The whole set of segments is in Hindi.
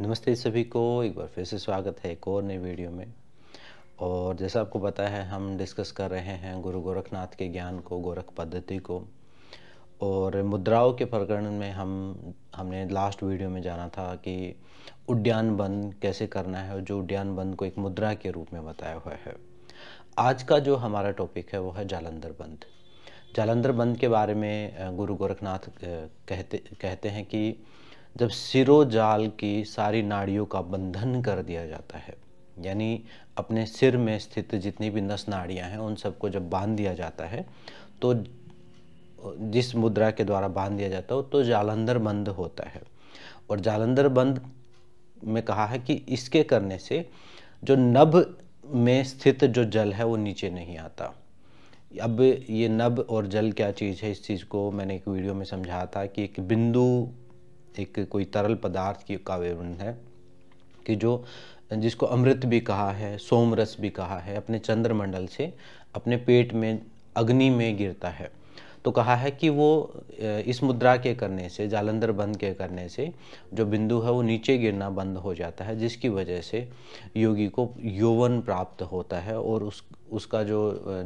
नमस्ते सभी को एक बार फिर से स्वागत है एक और नई वीडियो में और जैसा आपको पता है हम डिस्कस कर रहे हैं गुरु गोरखनाथ के ज्ञान को गोरख पद्धति को और मुद्राओं के प्रकरण में हम हमने लास्ट वीडियो में जाना था कि उड्यान बंद कैसे करना है और जो उड्यान बंद को एक मुद्रा के रूप में बताया हुआ है आज का जो हमारा टॉपिक है वो है जालंधर बंद जालंधर बंद के बारे में गुरु गोरखनाथ कहते कहते हैं कि जब सिरोजाल की सारी नाड़ियों का बंधन कर दिया जाता है यानी अपने सिर में स्थित जितनी भी नस नाड़ियाँ हैं उन सबको जब बांध दिया जाता है तो जिस मुद्रा के द्वारा बांध दिया जाता हो तो जालंधर बंद होता है और जालंधर बंद में कहा है कि इसके करने से जो नभ में स्थित जो जल है वो नीचे नहीं आता अब ये नभ और जल क्या चीज़ है इस चीज़ को मैंने एक वीडियो में समझाया था कि एक बिंदु एक कोई तरल पदार्थ की का विवरण है कि जो जिसको अमृत भी कहा है सोमरस भी कहा है अपने चंद्रमंडल से अपने पेट में अग्नि में गिरता है तो कहा है कि वो इस मुद्रा के करने से जालंधर बंद के करने से जो बिंदु है वो नीचे गिरना बंद हो जाता है जिसकी वजह से योगी को यौवन प्राप्त होता है और उस उसका जो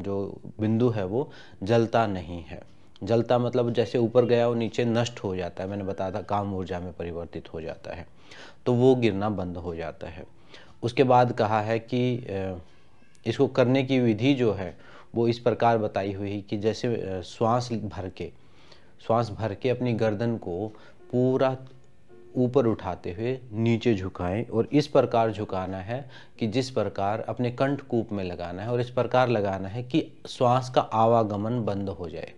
जो बिंदु है वो जलता नहीं है जलता मतलब जैसे ऊपर गया वो नीचे नष्ट हो जाता है मैंने बताया था काम ऊर्जा में परिवर्तित हो जाता है तो वो गिरना बंद हो जाता है उसके बाद कहा है कि इसको करने की विधि जो है वो इस प्रकार बताई हुई कि जैसे श्वास भर के श्वास भर के अपनी गर्दन को पूरा ऊपर उठाते हुए नीचे झुकाएं और इस प्रकार झुकाना है कि जिस प्रकार अपने कंठ कूप में लगाना है और इस प्रकार लगाना है कि श्वास का आवागमन बंद हो जाए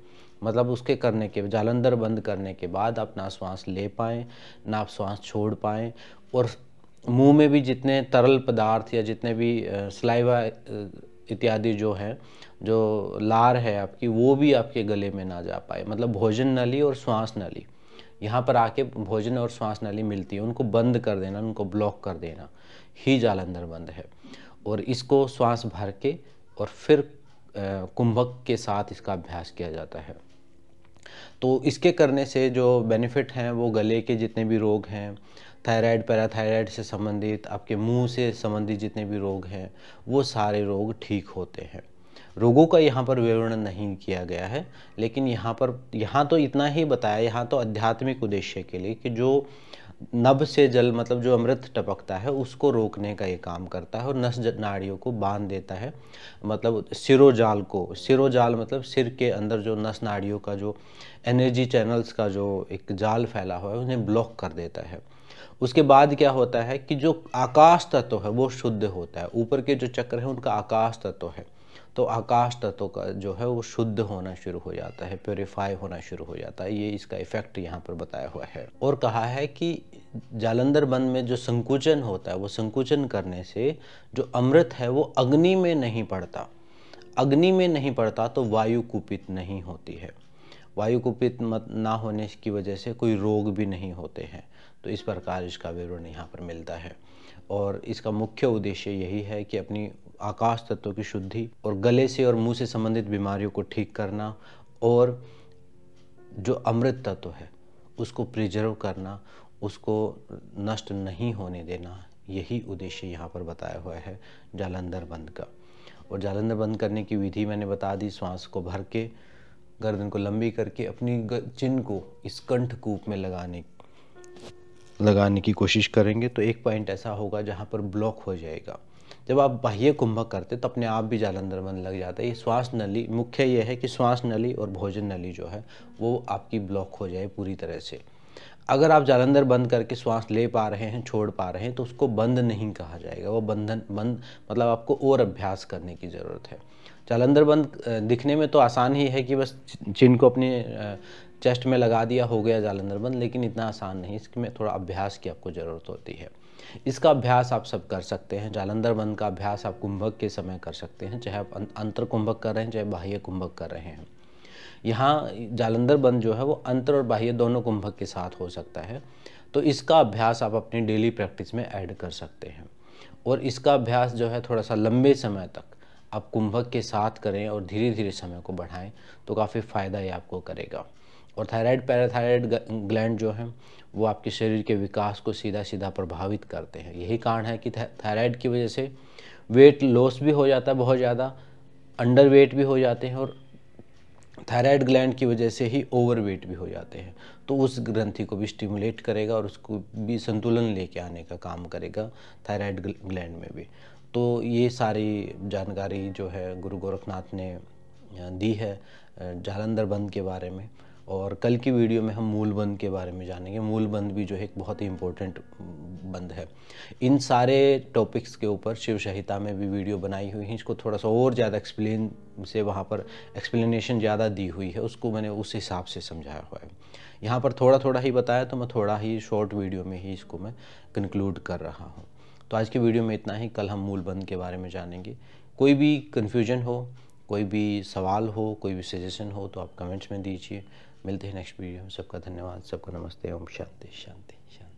मतलब उसके करने के जालंधर बंद करने के बाद आप ना श्वास ले पाएँ ना आप श्वास छोड़ पाएँ और मुंह में भी जितने तरल पदार्थ या जितने भी स्लाइवा इत्यादि जो है जो लार है आपकी वो भी आपके गले में ना जा पाए मतलब भोजन नली और श्वास नली यहाँ पर आके भोजन और श्वास नली मिलती है उनको बंद कर देना उनको ब्लॉक कर देना ही जालंधर बंद है और इसको श्वास भर के और फिर कुंभक के साथ इसका अभ्यास किया जाता है तो इसके करने से जो बेनिफिट हैं वो गले के जितने भी रोग हैं थायराइड पैराथायराइड से संबंधित आपके मुंह से संबंधित जितने भी रोग हैं वो सारे रोग ठीक होते हैं रोगों का यहाँ पर विवरण नहीं किया गया है लेकिन यहाँ पर यहाँ तो इतना ही बताया यहाँ तो आध्यात्मिक उद्देश्य के लिए कि जो नभ से जल मतलब जो अमृत टपकता है उसको रोकने का ये काम करता है और नस नाड़ियों को बांध देता है मतलब सिरोजाल को सिरोजाल मतलब सिर के अंदर जो नस नाड़ियों का जो एनर्जी चैनल्स का जो एक जाल फैला हुआ है उन्हें ब्लॉक कर देता है उसके बाद क्या होता है कि जो आकाश तत्व है वो शुद्ध होता है ऊपर के जो चक्र हैं उनका आकाश तत्व है तो आकाश तत्व का जो है वो शुद्ध होना शुरू हो जाता है प्योरीफाई होना शुरू हो जाता है ये इसका इफेक्ट यहाँ पर बताया हुआ है और कहा है कि जालंधर बंद में जो संकुचन होता है वो संकुचन करने से जो अमृत है वो अग्नि में नहीं पड़ता अग्नि में नहीं पड़ता तो वायु कुपित नहीं होती है वायु कुपित मत ना होने की वजह से कोई रोग भी नहीं होते हैं तो इस प्रकार इसका विवरण यहाँ पर मिलता है और इसका मुख्य उद्देश्य यही है कि अपनी आकाश तत्वों की शुद्धि और गले से और मुंह से संबंधित बीमारियों को ठीक करना और जो अमृत तत्व है उसको प्रिजर्व करना उसको नष्ट नहीं होने देना यही उद्देश्य यहाँ पर बताया हुआ है जालंधर बंद का और जालंधर बंद करने की विधि मैंने बता दी श्वास को भर के गर्दन को लंबी करके अपनी चिन को इस कंठ कूप में लगाने लगाने की कोशिश करेंगे तो एक पॉइंट ऐसा होगा जहाँ पर ब्लॉक हो जाएगा जब आप बाह्य कुंभक करते तो अपने आप भी जालंधर बंद लग जाता है ये श्वास नली मुख्य ये है कि श्वास नली और भोजन नली जो है वो आपकी ब्लॉक हो जाए पूरी तरह से अगर आप जालंधर बंद करके श्वास ले पा रहे हैं छोड़ पा रहे हैं तो उसको बंद नहीं कहा जाएगा वो बंधन बंद मतलब आपको और अभ्यास करने की ज़रूरत है जालंधर बंद दिखने में तो आसान ही है कि बस जिन को अपने चेस्ट में लगा दिया हो गया जालंधर बंद लेकिन इतना आसान नहीं इसमें थोड़ा अभ्यास की आपको ज़रूरत होती है इसका अभ्यास आप सब कर सकते हैं जालंधर बंद का अभ्यास आप कुंभक के समय कर सकते हैं चाहे आप अं-, अंतर कुंभक कर रहे हैं चाहे बाह्य कुंभक कर रहे हैं यहाँ जालंधर बंद जो है वो अंतर और बाह्य दोनों कुंभक के साथ हो सकता है तो इसका अभ्यास आप अपनी डेली प्रैक्टिस में ऐड कर सकते हैं और इसका अभ्यास जो है थोड़ा सा लंबे समय तक आप कुंभक के साथ करें और धीरे धीरे समय को बढ़ाएं तो काफ़ी फ़ायदा ये आपको करेगा और थायराइड पैराथायराइड ग्लैंड जो है वो आपके शरीर के विकास को सीधा सीधा प्रभावित करते हैं यही कारण है कि थायराइड की वजह से वेट लॉस भी हो जाता है बहुत ज़्यादा अंडर वेट भी हो जाते हैं और थायराइड ग्लैंड की वजह से ही ओवरवेट भी हो जाते हैं तो उस ग्रंथि को भी स्टिमुलेट करेगा और उसको भी संतुलन लेके आने का काम करेगा थायराइड ग्लैंड में भी तो ये सारी जानकारी जो है गुरु गोरखनाथ ने दी है जालंधर बंद के बारे में और कल की वीडियो में हम मूलबंद के बारे में जानेंगे मूलबंद भी जो है एक बहुत ही इम्पोर्टेंट बंद है इन सारे टॉपिक्स के ऊपर शिव संहिता में भी वीडियो बनाई हुई है इसको थोड़ा सा और ज़्यादा एक्सप्लेन से वहाँ पर एक्सप्लेनेशन ज़्यादा दी हुई है उसको मैंने उस हिसाब से समझाया हुआ है यहाँ पर थोड़ा थोड़ा ही बताया तो मैं थोड़ा ही शॉर्ट वीडियो में ही इसको मैं कंक्लूड कर रहा हूँ तो आज की वीडियो में इतना ही कल हम मूलबंद के बारे में जानेंगे कोई भी कन्फ्यूजन हो कोई भी सवाल हो कोई भी सजेशन हो तो आप कमेंट्स में दीजिए मिलते हैं नेक्स्ट वीडियो में सबका धन्यवाद सबको नमस्ते ओम शांति शांति शांति